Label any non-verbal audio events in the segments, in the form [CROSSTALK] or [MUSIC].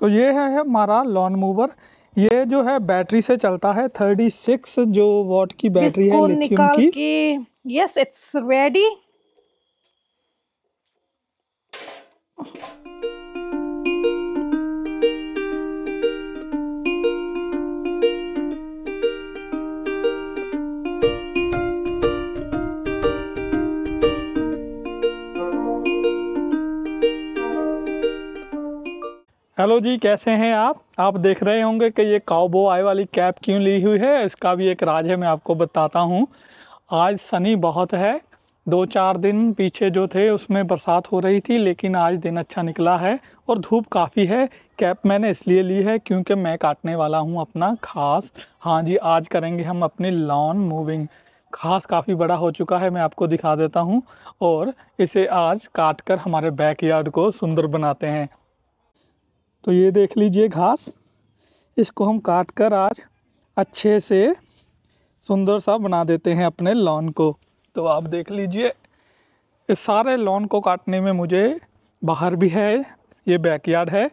तो ये है हमारा लॉन मूवर ये जो है बैटरी से चलता है थर्टी सिक्स जो वॉट की बैटरी है लिथियम की यस इट्स रेडी हेलो जी कैसे हैं आप आप देख रहे होंगे कि ये काउबो आई वाली कैप क्यों ली हुई है इसका भी एक राज है मैं आपको बताता हूँ आज सनी बहुत है दो चार दिन पीछे जो थे उसमें बरसात हो रही थी लेकिन आज दिन अच्छा निकला है और धूप काफ़ी है कैप मैंने इसलिए ली है क्योंकि मैं काटने वाला हूँ अपना खास हाँ जी आज करेंगे हम अपनी लॉन मूविंग खास काफ़ी बड़ा हो चुका है मैं आपको दिखा देता हूँ और इसे आज काट कर हमारे बैक को सुंदर बनाते हैं तो ये देख लीजिए घास इसको हम काट कर आज अच्छे से सुंदर सा बना देते हैं अपने लॉन को तो आप देख लीजिए इस सारे लॉन को काटने में मुझे बाहर भी है ये बैकयार्ड है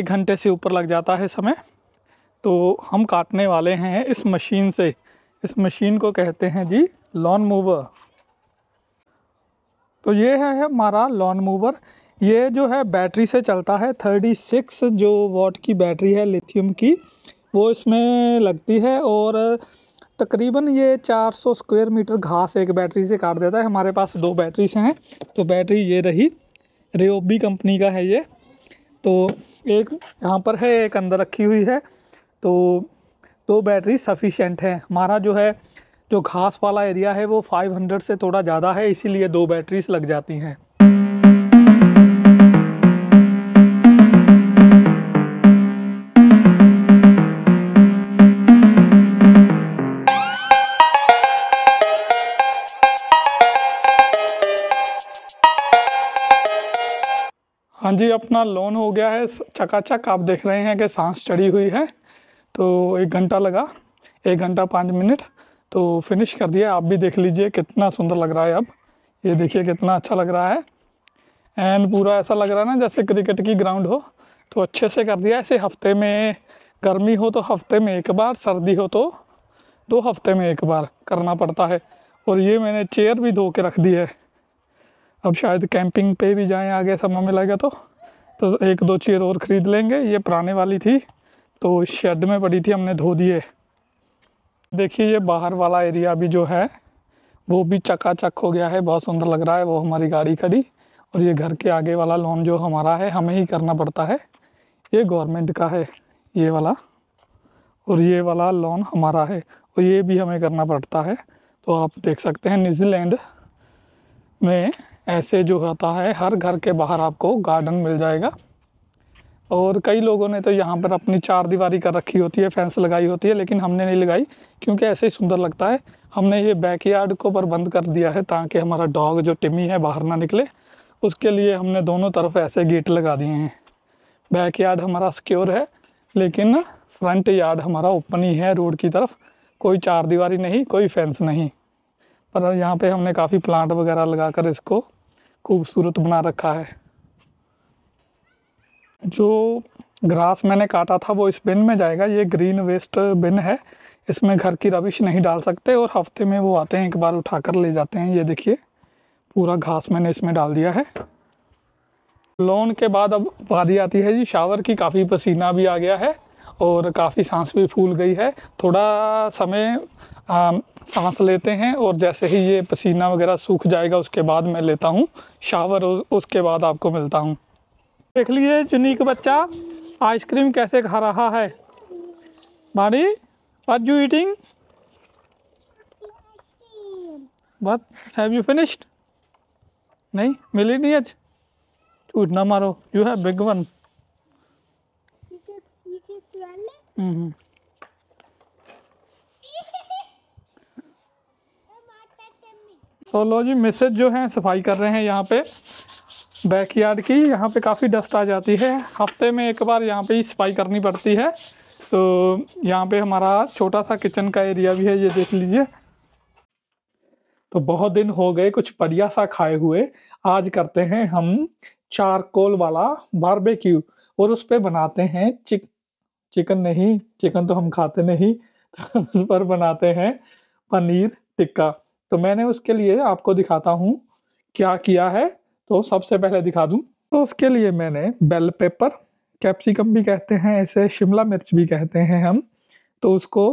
एक घंटे से ऊपर लग जाता है समय तो हम काटने वाले हैं इस मशीन से इस मशीन को कहते हैं जी लॉन मूवर तो ये है हमारा लॉन मूवर ये जो है बैटरी से चलता है थर्टी सिक्स जो वॉट की बैटरी है लिथियम की वो इसमें लगती है और तकरीबन ये 400 स्क्वायर मीटर घास एक बैटरी से काट देता है हमारे पास दो बैटरीज हैं तो बैटरी ये रही रेओबी कंपनी का है ये तो एक यहाँ पर है एक अंदर रखी हुई है तो दो बैटरी सफिशेंट है हमारा जो है जो घास वाला एरिया है वो 500 से थोड़ा ज़्यादा है इसीलिए दो बैटरीज लग जाती हैं हाँ जी अपना लोन हो गया है चकाचक आप देख रहे हैं कि सांस चढ़ी हुई है तो एक घंटा लगा एक घंटा पाँच मिनट तो फिनिश कर दिया आप भी देख लीजिए कितना सुंदर लग रहा है अब ये देखिए कितना अच्छा लग रहा है एंड पूरा ऐसा लग रहा है ना जैसे क्रिकेट की ग्राउंड हो तो अच्छे से कर दिया ऐसे हफ्ते में गर्मी हो तो हफ्ते में एक बार सर्दी हो तो दो हफ्ते में एक बार करना पड़ता है और ये मैंने चेयर भी धो के रख दी है अब शायद कैंपिंग पे भी जाएं आगे समय मिलेगा तो तो एक दो चेयर और ख़रीद लेंगे ये पुराने वाली थी तो शेड में पड़ी थी हमने धो दिए देखिए ये बाहर वाला एरिया भी जो है वो भी चकाचक हो गया है बहुत सुंदर लग रहा है वो हमारी गाड़ी खड़ी और ये घर के आगे वाला लोन जो हमारा है हमें ही करना पड़ता है ये गवर्नमेंट का है ये वाला और ये वाला लोन हमारा है और ये भी हमें करना पड़ता है तो आप देख सकते हैं न्यूज़ीलैंड में ऐसे जो होता है हर घर के बाहर आपको गार्डन मिल जाएगा और कई लोगों ने तो यहाँ पर अपनी चार दीवारी कर रखी होती है फैंस लगाई होती है लेकिन हमने नहीं लगाई क्योंकि ऐसे ही सुंदर लगता है हमने ये बैक यार्ड को पर बंद कर दिया है ताकि हमारा डॉग जो टिमी है बाहर ना निकले उसके लिए हमने दोनों तरफ ऐसे गेट लगा दिए हैं बैक यार्ड हमारा सिक्योर है लेकिन फ्रंट यार्ड हमारा ओपन ही है रोड की तरफ कोई चार दीवारी नहीं कोई फेंस नहीं पर यहाँ पे हमने काफ़ी प्लांट वगैरह लगा कर इसको खूबसूरत बना रखा है जो ग्रास मैंने काटा था वो इस बिन में जाएगा ये ग्रीन वेस्ट बिन है इसमें घर की रबिश नहीं डाल सकते और हफ्ते में वो आते हैं एक बार उठा कर ले जाते हैं ये देखिए पूरा घास मैंने इसमें डाल दिया है लोन के बाद अब वादी आती है जी शावर की काफ़ी पसीना भी आ गया है और काफ़ी सांस भी फूल गई है थोड़ा समय सांस लेते हैं और जैसे ही ये पसीना वगैरह सूख जाएगा उसके बाद मैं लेता हूँ शावर उसके बाद आपको मिलता हूँ देख लीजिए जुनीक बच्चा आइसक्रीम कैसे खा रहा है मारी are you eating but have you finished नहीं मिली नहीं आज झूठ ना मारो you have big one hmm, hmm. तो लो जी मिसेज जो है सफाई कर रहे हैं यहाँ पे बैक यार्ड की यहाँ पे काफ़ी डस्ट आ जाती है हफ्ते में एक बार यहाँ पे ही सफाई करनी पड़ती है तो यहाँ पे हमारा छोटा सा किचन का एरिया भी है ये देख लीजिए तो बहुत दिन हो गए कुछ बढ़िया सा खाए हुए आज करते हैं हम चारकोल वाला बारबेक्यू और उस पर बनाते हैं चिक चिकन नहीं चिकन तो हम खाते नहीं तो [LAUGHS] उस पर बनाते हैं पनीर टिक्का तो मैंने उसके लिए आपको दिखाता हूँ क्या किया है तो सबसे पहले दिखा दूँ तो उसके लिए मैंने बेल पेपर कैप्सिकम भी कहते हैं ऐसे शिमला मिर्च भी कहते हैं हम तो उसको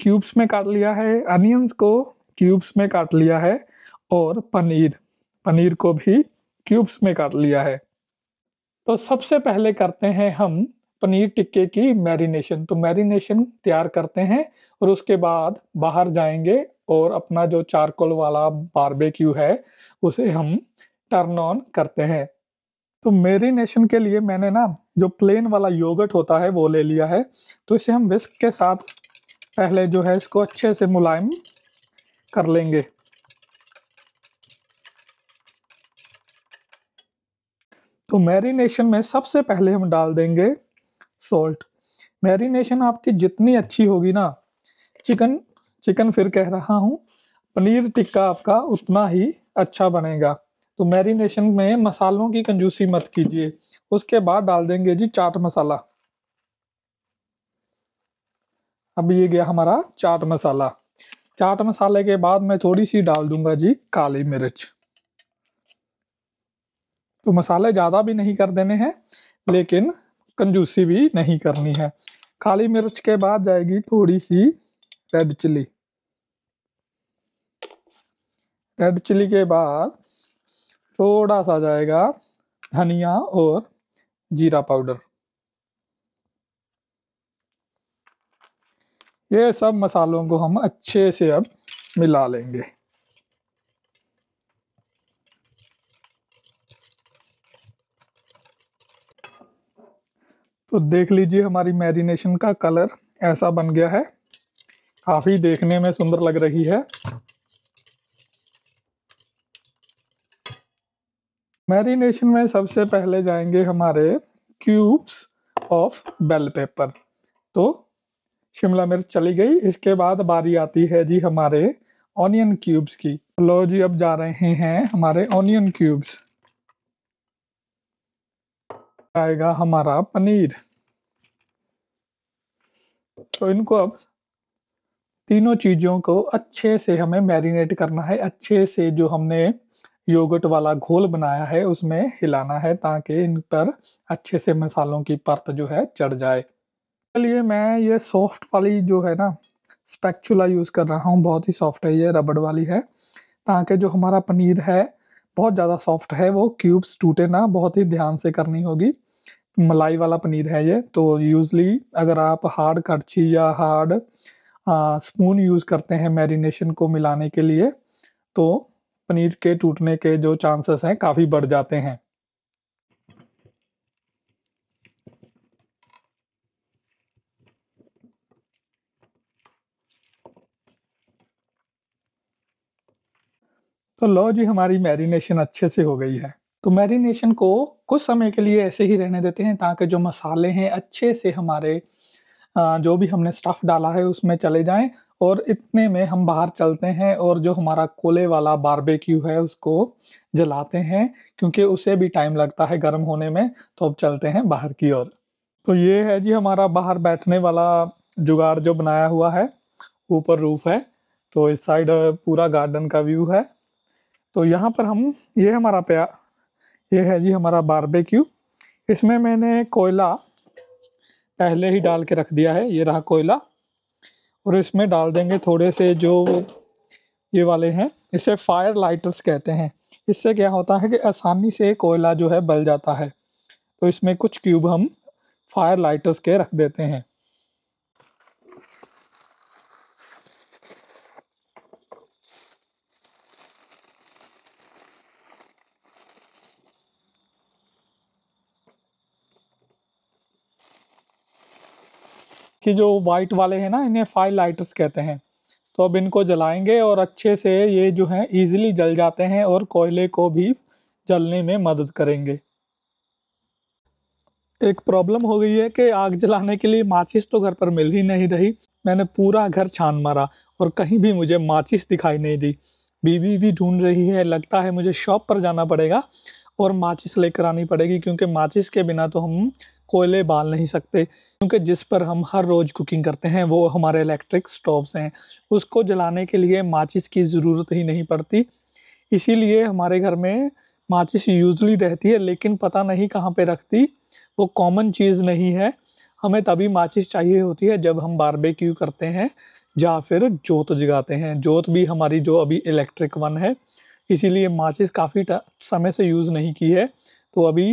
क्यूब्स में काट लिया है अनियंस को क्यूब्स में काट लिया है और पनीर पनीर को भी क्यूब्स में काट लिया है तो सबसे पहले करते हैं हम पनीर टिक्के की मैरिनेशन तो मैरिनेशन तैयार करते हैं और उसके बाद बाहर जाएंगे और अपना जो चारकोल वाला बारबेक्यू है उसे हम टर्न ऑन करते हैं तो मेरीनेशन के लिए मैंने ना जो प्लेन वाला योगट होता है वो ले लिया है तो इसे हम विस्क के साथ पहले जो है इसको अच्छे से मुलायम कर लेंगे तो मैरिनेशन में सबसे पहले हम डाल देंगे सॉल्ट मैरिनेशन आपकी जितनी अच्छी होगी ना चिकन चिकन फिर कह रहा हूँ पनीर टिक्का आपका उतना ही अच्छा बनेगा तो मैरिनेशन में मसालों की कंजूसी मत कीजिए उसके बाद डाल देंगे जी चाट मसाला अब ये गया हमारा चाट मसाला चाट मसाले के बाद मैं थोड़ी सी डाल दूंगा जी काली मिर्च तो मसाले ज़्यादा भी नहीं कर देने हैं लेकिन कंजूसी भी नहीं करनी है काली मिर्च के बाद जाएगी थोड़ी सी रेड चिली रेड चिली के बाद थोड़ा सा जाएगा धनिया और जीरा पाउडर ये सब मसालों को हम अच्छे से अब मिला लेंगे तो देख लीजिए हमारी मैरिनेशन का कलर ऐसा बन गया है काफी देखने में सुंदर लग रही है मैरिनेशन में सबसे पहले जाएंगे हमारे क्यूब्स ऑफ बेल पेपर तो शिमला मिर्च चली गई इसके बाद बारी आती है जी हमारे ऑनियन क्यूब्स की लो जी अब जा रहे हैं हमारे ऑनियन क्यूब्स आएगा हमारा पनीर तो इनको अब तीनों चीज़ों को अच्छे से हमें मैरिनेट करना है अच्छे से जो हमने योगट वाला घोल बनाया है उसमें हिलाना है ताकि इन पर अच्छे से मसालों की परत जो है चढ़ जाए चलिए मैं ये सॉफ्ट वाली जो है ना स्पैक्चुला यूज़ कर रहा हूँ बहुत ही सॉफ्ट है ये रबड़ वाली है ताकि जो हमारा पनीर है बहुत ज़्यादा सॉफ्ट है वो क्यूब्स टूटे ना बहुत ही ध्यान से करनी होगी मलाई वाला पनीर है ये तो यूज़ली अगर आप हार्ड करछी या हार्ड स्पून यूज़ करते हैं मैरिनेशन को मिलाने के लिए तो पनीर के टूटने के जो चांसेस हैं काफ़ी बढ़ जाते हैं तो लो जी हमारी मैरिनेशन अच्छे से हो गई है तो मैरिनेशन को कुछ समय के लिए ऐसे ही रहने देते हैं ताकि जो मसाले हैं अच्छे से हमारे जो भी हमने स्टफ़ डाला है उसमें चले जाएं और इतने में हम बाहर चलते हैं और जो हमारा कोले वाला बारबेक्यू है उसको जलाते हैं क्योंकि उसे भी टाइम लगता है गर्म होने में तो अब चलते हैं बाहर की ओर तो ये है जी हमारा बाहर बैठने वाला जुगाड़ जो बनाया हुआ है ऊपर रूफ है तो इस साइड पूरा गार्डन का व्यू है तो यहाँ पर हम ये हमारा प्या ये है जी हमारा बारबेक्यू इसमें मैंने कोयला पहले ही डाल के रख दिया है ये रहा कोयला और इसमें डाल देंगे थोड़े से जो ये वाले हैं इसे फायर लाइटर्स कहते हैं इससे क्या होता है कि आसानी से कोयला जो है बल जाता है तो इसमें कुछ क्यूब हम फायर लाइटर्स के रख देते हैं कि जो वाइट वाले हैं ना इन्हें फाइल लाइटर्स कहते हैं तो अब इनको जलाएंगे और अच्छे से ये जो हैं ईजिली जल जाते हैं और कोयले को भी जलने में मदद करेंगे एक प्रॉब्लम हो गई है कि आग जलाने के लिए माचिस तो घर पर मिल ही नहीं रही मैंने पूरा घर छान मारा और कहीं भी मुझे माचिस दिखाई नहीं दी बीवी भी ढूंढ रही है लगता है मुझे शॉप पर जाना पड़ेगा और माचिस लेकर आनी पड़ेगी क्योंकि माचिस के बिना तो हम कोयले बाल नहीं सकते क्योंकि जिस पर हम हर रोज़ कुकिंग करते हैं वो हमारे इलेक्ट्रिक स्टोव्स हैं उसको जलाने के लिए माचिस की ज़रूरत ही नहीं पड़ती इसीलिए हमारे घर में माचिस यूजली रहती है लेकिन पता नहीं कहाँ पे रखती वो कॉमन चीज़ नहीं है हमें तभी माचिस चाहिए होती है जब हम बारबेक्यू करते हैं या फिर जोत जगाते हैं जोत भी हमारी जो अभी इलेक्ट्रिक वन है इसीलिए माचिस काफ़ी समय से यूज़ नहीं की है तो अभी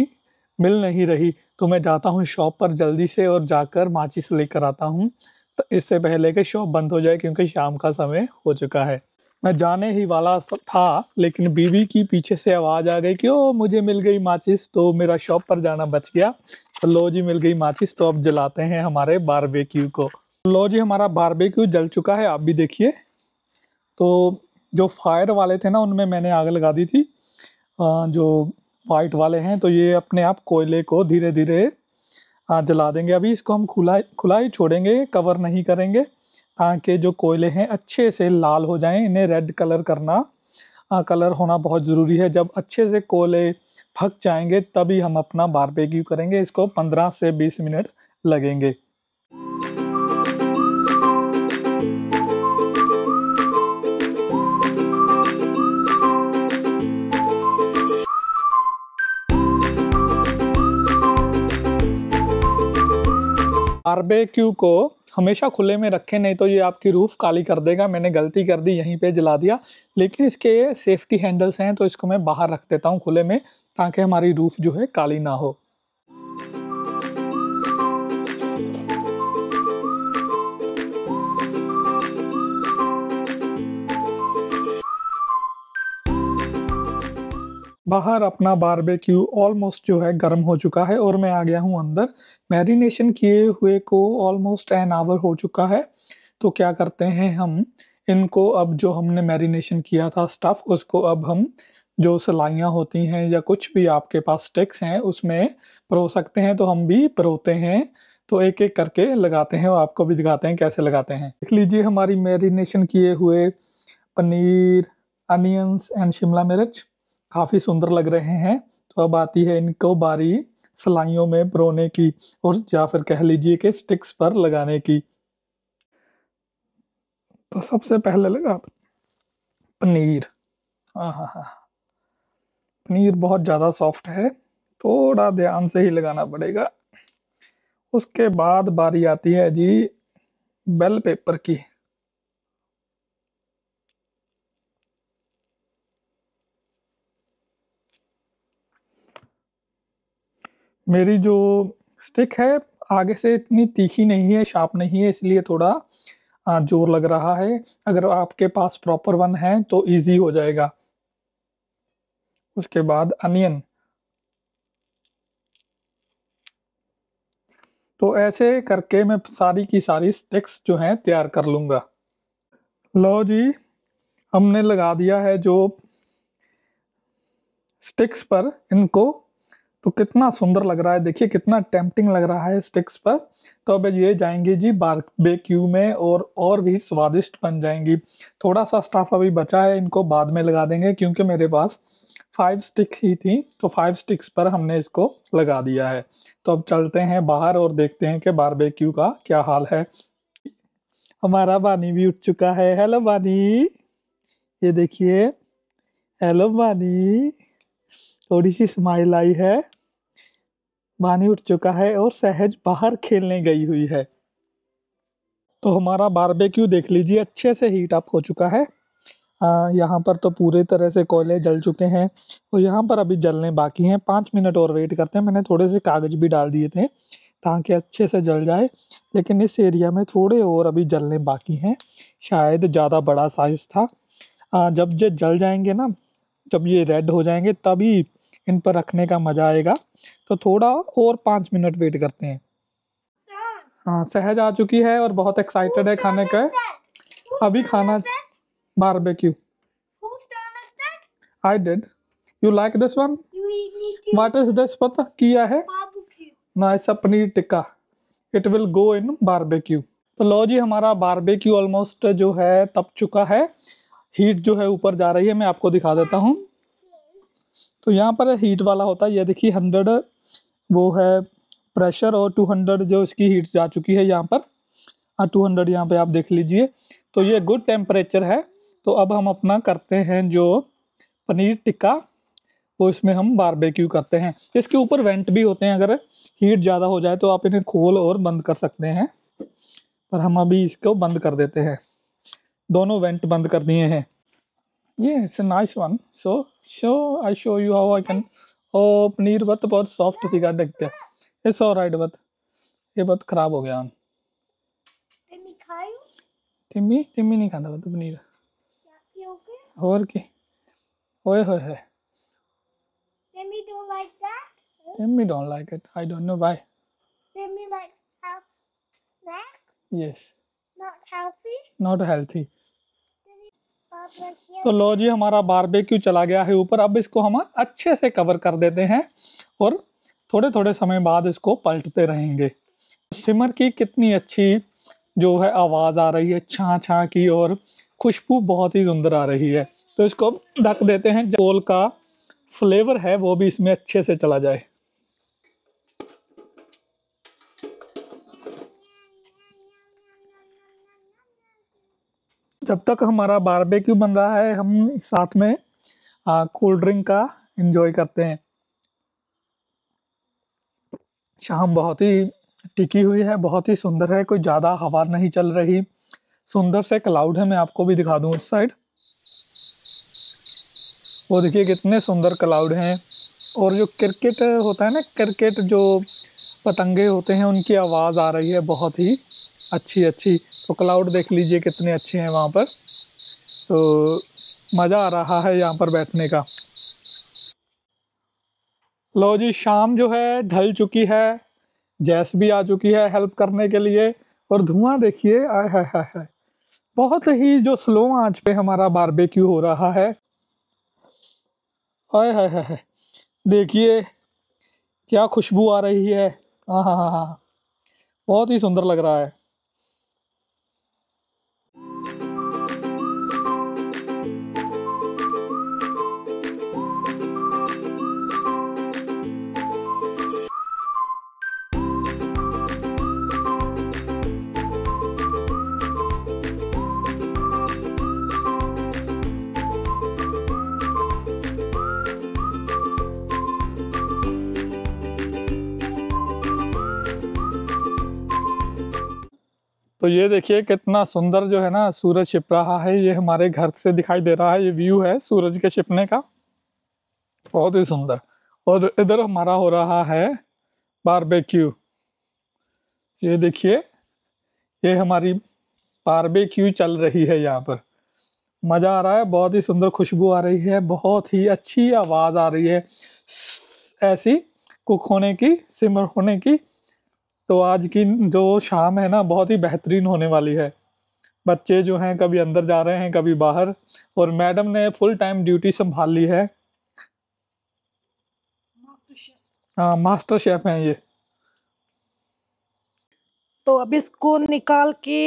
मिल नहीं रही तो मैं जाता हूँ शॉप पर जल्दी से और जाकर माचिस लेकर आता हूँ तो इससे पहले कि शॉप बंद हो जाए क्योंकि शाम का समय हो चुका है मैं जाने ही वाला था लेकिन बीवी की पीछे से आवाज़ आ गई कि ओ मुझे मिल गई माचिस तो मेरा शॉप पर जाना बच गया तो लो जी मिल गई माचिस तो अब जलाते हैं हमारे बारबेक्यू को लो जी हमारा बारबेक्यू जल चुका है आप भी देखिए तो जो फायर वाले थे ना उनमें मैंने आग लगा दी थी जो वाइट वाले हैं तो ये अपने आप कोयले को धीरे धीरे जला देंगे अभी इसको हम खुला खुला ही छोड़ेंगे कवर नहीं करेंगे ताकि जो कोयले हैं अच्छे से लाल हो जाएं इन्हें रेड कलर करना आ, कलर होना बहुत ज़रूरी है जब अच्छे से कोयले फक जाएंगे तभी हम अपना बारबेक्यू करेंगे इसको 15 से 20 मिनट लगेंगे बारबेक्यू को हमेशा खुले में रखें नहीं तो ये आपकी रूफ़ काली कर देगा मैंने गलती कर दी यहीं पे जला दिया लेकिन इसके सेफ्टी हैंडल्स हैं तो इसको मैं बाहर रख देता हूँ खुले में ताकि हमारी रूफ़ जो है काली ना हो बाहर अपना बारबेक्यू ऑलमोस्ट जो है गर्म हो चुका है और मैं आ गया हूँ अंदर मैरिनेशन किए हुए को ऑलमोस्ट एन आवर हो चुका है तो क्या करते हैं हम इनको अब जो हमने मैरिनेशन किया था स्टफ़ उसको अब हम जो सलाइयाँ होती हैं या कुछ भी आपके पास स्टिक्स हैं उसमें परो सकते हैं तो हम भी परोते हैं तो एक एक करके लगाते हैं और आपको भी दिखाते हैं कैसे लगाते हैं देख लीजिए हमारी मैरिनेशन किए हुए पनीर अनियंस एंड शिमला मिर्च काफ़ी सुंदर लग रहे हैं तो अब आती है इनको बारी सिलाइयों में परोने की और या फिर कह लीजिए कि स्टिक्स पर लगाने की तो सबसे पहले लगा पनीर हाँ हाँ हाँ पनीर बहुत ज़्यादा सॉफ्ट है थोड़ा ध्यान से ही लगाना पड़ेगा उसके बाद बारी आती है जी बेल पेपर की मेरी जो स्टिक है आगे से इतनी तीखी नहीं है शार्प नहीं है इसलिए थोड़ा जोर लग रहा है अगर आपके पास प्रॉपर वन है तो इजी हो जाएगा उसके बाद अनियन तो ऐसे करके मैं सारी की सारी स्टिक्स जो हैं तैयार कर लूंगा लो जी हमने लगा दिया है जो स्टिक्स पर इनको तो कितना सुंदर लग रहा है देखिए कितना टेम्पटिंग लग रहा है स्टिक्स पर तो अब ये जाएंगे जी बारबेक्यू में और और भी स्वादिष्ट बन जाएंगी थोड़ा सा स्टाफ अभी बचा है इनको बाद में लगा देंगे क्योंकि मेरे पास फाइव स्टिक्स ही थी तो फाइव स्टिक्स पर हमने इसको लगा दिया है तो अब चलते हैं बाहर और देखते हैं कि बारबेक्यू का क्या हाल है हमारा वानी भी उठ चुका है हेलो वानी ये देखिए हेलो वानी थोड़ी सी स्माइल आई है बानी उठ चुका है और सहज बाहर खेलने गई हुई है तो हमारा बारबेक्यू देख लीजिए अच्छे से हीट अप हो चुका है यहाँ पर तो पूरे तरह से कोयले जल चुके हैं और यहाँ पर अभी जलने बाकी हैं पाँच मिनट और वेट करते हैं मैंने थोड़े से कागज़ भी डाल दिए थे ताकि अच्छे से जल जाए लेकिन इस एरिया में थोड़े और अभी जलने बाकी हैं शायद ज़्यादा बड़ा साइज़ था आ, जब ये जल जाएंगे ना जब ये रेड हो जाएंगे तभी इन पर रखने का मज़ा आएगा तो थोड़ा और पाँच मिनट वेट करते हैं हाँ सहज आ चुकी है और बहुत एक्साइटेड है खाने का अभी खाना barbecue I did you like this one what is this पता किया है nice paneer tikka it will go in barbecue तो लो जी हमारा बारबेक्यू ऑलमोस्ट जो है तप चुका है हीट जो है ऊपर जा रही है मैं आपको दिखा देता हूँ तो यहाँ पर हीट वाला होता है ये देखिए हंड्रेड वो है प्रेशर और टू हंड्रेड जो इसकी हीट जा चुकी है यहाँ पर हाँ टू हंड्रेड यहाँ पर आप देख लीजिए तो ये गुड टेम्परेचर है तो अब हम अपना करते हैं जो पनीर टिक्का वो इसमें हम बारबेक्यू करते हैं इसके ऊपर वेंट भी होते हैं अगर हीट ज़्यादा हो जाए तो आप इन्हें खोल और बंद कर सकते हैं पर हम अभी इसको बंद कर देते हैं दोनों वेंट बंद कर दिए हैं Yeah, it's a nice one. So, so I show you how I can. oh bat bahut soft ga it's all right bat ye bat kharab ho gaya right timmy ये timmy timmy nahi khanda bat paneer kya खाता ho gaya aur की ओए hoye होए Timmy don't like that. Timmy don't like it. I don't know why. Timmy likes snacks. Yes. Not healthy. Not healthy. तो लो जी हमारा barbecue चला गया है ऊपर अब इसको हम अच्छे से कवर कर देते हैं और थोड़े थोड़े समय बाद इसको पलटते रहेंगे सिमर की कितनी अच्छी जो है आवाज़ आ रही है छा छाँ की और खुशबू बहुत ही सुंदर आ रही है तो इसको ढक देते हैं गोल का फ्लेवर है वो भी इसमें अच्छे से चला जाए जब तक हमारा बारबेक्यू बन रहा है हम साथ में कोल्ड ड्रिंक का इंजॉय करते हैं शाम बहुत ही टिकी हुई है बहुत ही सुंदर है कोई ज़्यादा हवा नहीं चल रही सुंदर से क्लाउड है मैं आपको भी दिखा दूँ उस साइड वो देखिए कितने सुंदर क्लाउड हैं और जो क्रिकेट होता है ना क्रिकेट जो पतंगे होते हैं उनकी आवाज़ आ रही है बहुत ही अच्छी अच्छी तो क्लाउड देख लीजिए कितने अच्छे हैं वहाँ पर तो मज़ा आ रहा है यहाँ पर बैठने का लो जी शाम जो है ढल चुकी है जैस भी आ चुकी है हेल्प करने के लिए और धुआं देखिए आय हाय हाय हाय बहुत ही जो स्लो आंच पे हमारा बारबेक्यू हो रहा है आय हाय हाय हाय देखिए क्या खुशबू आ रही है हाँ हाँ हाँ हाँ बहुत ही सुंदर लग रहा है तो ये देखिए कितना सुंदर जो है ना सूरज छिप रहा है ये हमारे घर से दिखाई दे रहा है ये व्यू है सूरज के छिपने का बहुत ही सुंदर और इधर हमारा हो रहा है बारबेक्यू ये देखिए ये हमारी बारबेक्यू चल रही है यहाँ पर मज़ा आ रहा है बहुत ही सुंदर खुशबू आ रही है बहुत ही अच्छी आवाज़ आ रही है ऐसी कुक होने की सिमर होने की तो आज की जो शाम है ना बहुत ही बेहतरीन होने वाली है बच्चे जो हैं कभी अंदर जा रहे हैं कभी बाहर और मैडम ने फुल टाइम ड्यूटी संभाल ली है हाँ मास्टर शेफ हैं ये तो अब इसको निकाल के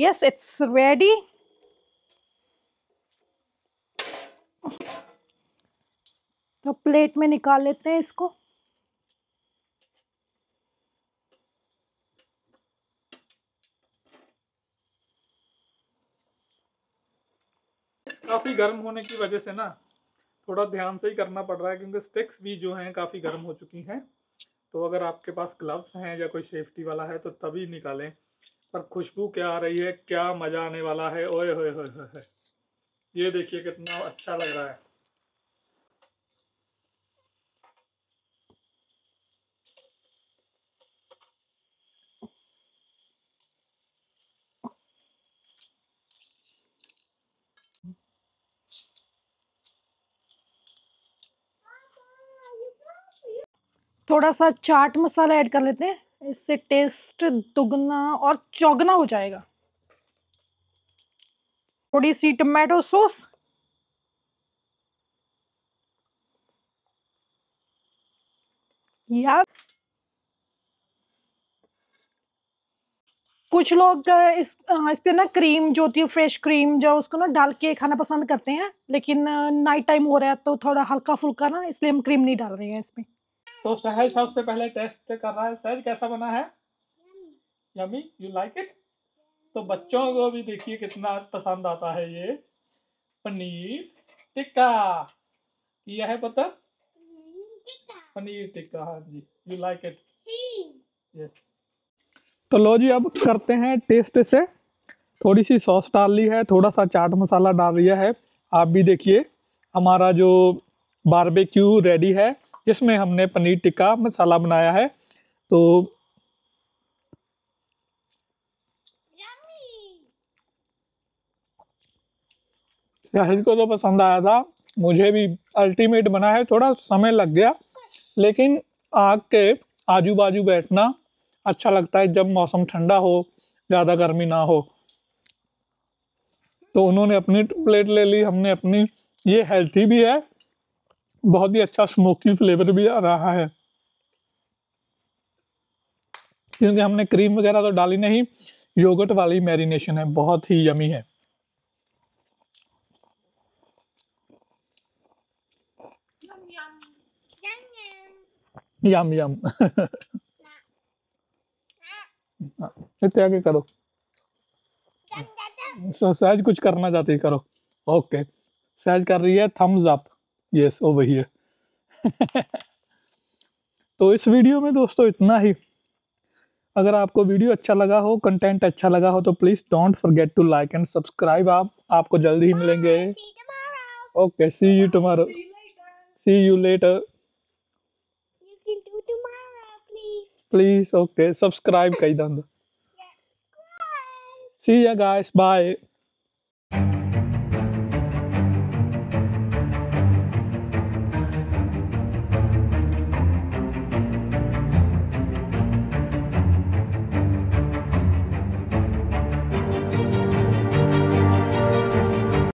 यस इट्स रेडी तो प्लेट में निकाल लेते हैं इसको काफ़ी गर्म होने की वजह से ना थोड़ा ध्यान से ही करना पड़ रहा है क्योंकि स्टिक्स भी जो हैं काफ़ी गर्म हो चुकी हैं तो अगर आपके पास ग्लव्स हैं या कोई सेफ्टी वाला है तो तभी निकालें पर खुशबू क्या आ रही है क्या मज़ा आने वाला है ओए होए हो ये देखिए कितना अच्छा लग रहा है थोड़ा सा चाट मसाला ऐड कर लेते हैं इससे टेस्ट दुगना और चौगना हो जाएगा थोड़ी सी टमाटो सॉस या कुछ लोग इस इस पर ना क्रीम जो होती है फ्रेश क्रीम जो उसको ना डाल के खाना पसंद करते हैं लेकिन नाइट टाइम हो रहा है तो थोड़ा हल्का फुल्का ना इसलिए हम क्रीम नहीं डाल रहे हैं इसमें तो सहल सबसे पहले टेस्ट कर रहा है सहल कैसा बना है यमी यू लाइक इट तो बच्चों को भी देखिए कितना पसंद आता है ये पनीर टिक्का यह है पता पनीर टिक्का हाँ जी यू लाइक इट यस तो लो जी अब करते हैं टेस्ट से थोड़ी सी सॉस डाल ली है थोड़ा सा चाट मसाला डाल दिया है आप भी देखिए हमारा जो बारबेक्यू रेडी है जिसमें हमने पनीर टिक्का मसाला बनाया है तो राहिल को तो पसंद आया था मुझे भी अल्टीमेट बना है थोड़ा समय लग गया लेकिन आग के आजू बाजू बैठना अच्छा लगता है जब मौसम ठंडा हो ज़्यादा गर्मी ना हो तो उन्होंने अपनी प्लेट ले ली हमने अपनी ये हेल्थी भी है बहुत ही अच्छा स्मोकी फ्लेवर भी आ रहा है क्योंकि हमने क्रीम वगैरह तो डाली नहीं योगर्ट वाली मैरिनेशन है बहुत ही यमी है यम यम इतने करो सहज कुछ करना चाहती करो ओके सहज कर रही है thumbs up yes over here तो इस वीडियो में दोस्तों इतना ही अगर आपको वीडियो अच्छा लगा हो कंटेंट अच्छा लगा हो तो please don't forget to like and subscribe आप आपको जल्दी ही मिलेंगे okay see you tomorrow see you later please okay subscribe कर दें सी या गाइस बाय